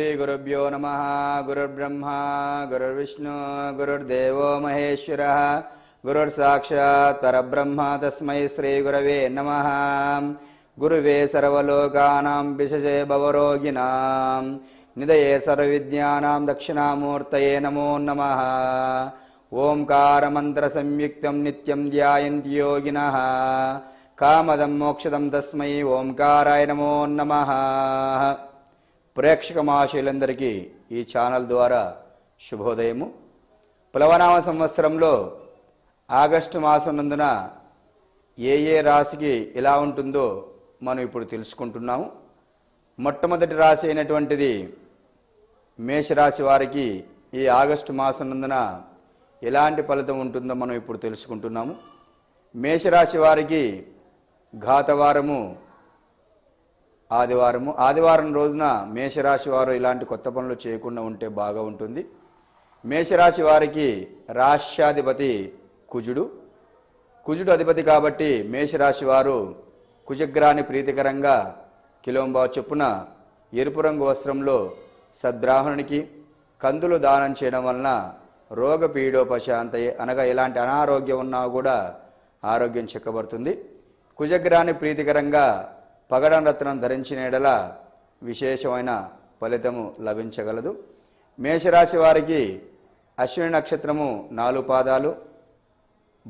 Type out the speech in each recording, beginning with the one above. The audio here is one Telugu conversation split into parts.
श्रीगुरुभ्यो नमः गुरुर्ब्रह्मा गुरुर्विष्णु गुरुर्देवो महेश्वरः गुरुर्साक्षात् परब्रह्म तस्मै श्रीगुरवे नमः गुरुवे सर्वलोकानां विशजे भवरोगिणां निदये सर्वविद्यानां दक्षिणामूर्तये नमो नमः ॐकारमन्त्रसंयुक्तं नित्यं ध्यायन्ति योगिनः कामदं मोक्षदं तस्मै ओङ्काराय नमो नमः ప్రేక్షక మహాశైలందరికీ ఈ ఛానల్ ద్వారా శుభోదయము పులవనామ సంవత్సరంలో ఆగస్టు మాసం నందున ఏ ఏ రాశికి ఎలా ఉంటుందో మనం ఇప్పుడు తెలుసుకుంటున్నాము మొట్టమొదటి రాశి అయినటువంటిది మేషరాశి వారికి ఈ ఆగస్టు మాసం నందున ఎలాంటి ఫలితం ఉంటుందో మనం ఇప్పుడు తెలుసుకుంటున్నాము మేషరాశి వారికి ఘాతవారము ఆదివారము ఆదివారం రోజున మేషరాశి వారు ఇలాంటి కొత్త పనులు చేయకుండా ఉంటే బాగా ఉంటుంది మేషరాశి వారికి రాష్ట్రాధిపతి కుజుడు కుజుడు అధిపతి కాబట్టి మేషరాశి వారు కుజగ్రాని ప్రీతికరంగా కిలోంబా చొప్పున ఎరుపు రంగు వస్త్రంలో సద్బ్రాహ్మణునికి కందులు దానం చేయడం వలన రోగ పీడోపశాంత అనగా ఎలాంటి అనారోగ్యం ఉన్నా కూడా ఆరోగ్యం చెక్కబడుతుంది కుజగ్రాన్ని ప్రీతికరంగా పగడం రత్నం ధరించిన ఎడల విశేషమైన ఫలితము లభించగలదు మేషరాశి వారికి అశ్విని నక్షత్రము నాలుగు పాదాలు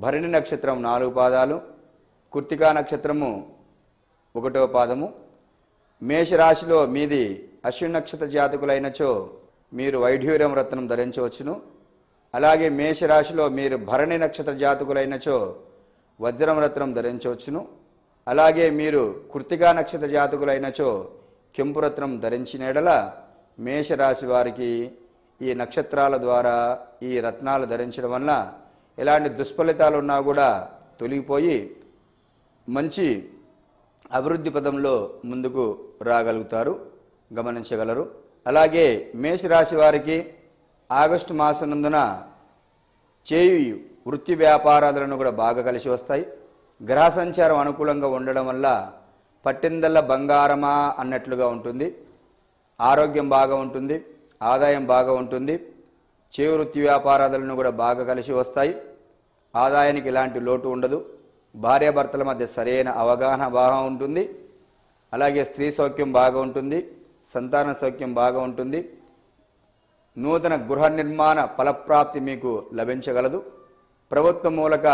భరణి నక్షత్రం నాలుగు పాదాలు కుర్తికా నక్షత్రము ఒకటో పాదము మేషరాశిలో మీది అశ్విని నక్షత్ర జాతకులైనచో మీరు వైఢూర్యం రత్నం ధరించవచ్చును అలాగే మేషరాశిలో మీరు భరణి నక్షత్ర జాతకులైనచో వజ్రం రత్నం ధరించవచ్చును అలాగే మీరు కృతికా నక్షత్ర జాతకులైనచో కెంపురత్నం ధరించిన ఎడల మేషరాశి వారికి ఈ నక్షత్రాల ద్వారా ఈ రత్నాలు ధరించడం వల్ల ఎలాంటి దుష్ఫలితాలు ఉన్నా కూడా తొలగిపోయి మంచి అభివృద్ధి పదంలో ముందుకు రాగలుగుతారు గమనించగలరు అలాగే మేషరాశి వారికి ఆగస్టు నందున చేయు వృత్తి వ్యాపారాలను కూడా బాగా కలిసి వస్తాయి గ్రహ సంచారం అనుకూలంగా ఉండడం వల్ల పట్టిందల్ల బంగారమా అన్నట్లుగా ఉంటుంది ఆరోగ్యం బాగా ఉంటుంది ఆదాయం బాగా ఉంటుంది చేవృత్తి వృత్తి వ్యాపారాదులను కూడా బాగా కలిసి వస్తాయి ఆదాయానికి ఎలాంటి లోటు ఉండదు భార్యాభర్తల మధ్య సరైన అవగాహన బాగా ఉంటుంది అలాగే స్త్రీ సౌఖ్యం బాగా ఉంటుంది సంతాన సౌఖ్యం బాగా ఉంటుంది నూతన గృహ నిర్మాణ ఫలప్రాప్తి మీకు లభించగలదు ప్రభుత్వ మూలక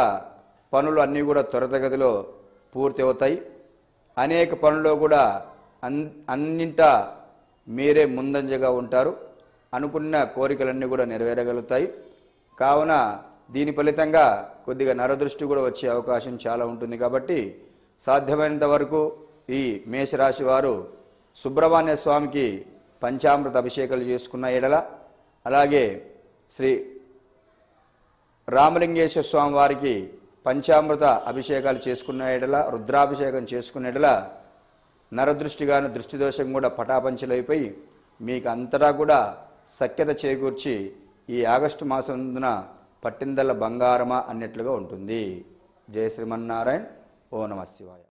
పనులు అన్నీ కూడా త్వరతగతిలో పూర్తి అవుతాయి అనేక పనుల్లో కూడా అన్ అన్నింటా మీరే ముందంజగా ఉంటారు అనుకున్న కోరికలన్నీ కూడా నెరవేరగలుగుతాయి కావున దీని ఫలితంగా కొద్దిగా నరదృష్టి కూడా వచ్చే అవకాశం చాలా ఉంటుంది కాబట్టి సాధ్యమైనంత వరకు ఈ మేషరాశి వారు సుబ్రహ్మణ్య స్వామికి పంచామృత అభిషేకాలు చేసుకున్న ఎడల అలాగే శ్రీ రామలింగేశ్వర స్వామి వారికి పంచామృత అభిషేకాలు చేసుకున్న ఎడల రుద్రాభిషేకం చేసుకునేడలా నరదృష్టిగాను దృష్టిదోషం కూడా పటాపంచలైపోయి మీకు అంతటా కూడా సఖ్యత చేకూర్చి ఈ ఆగస్టు మాసందున పట్టిందల బంగారమా అన్నట్లుగా ఉంటుంది జయ శ్రీమన్నారాయణ ఓ నమ శివాయ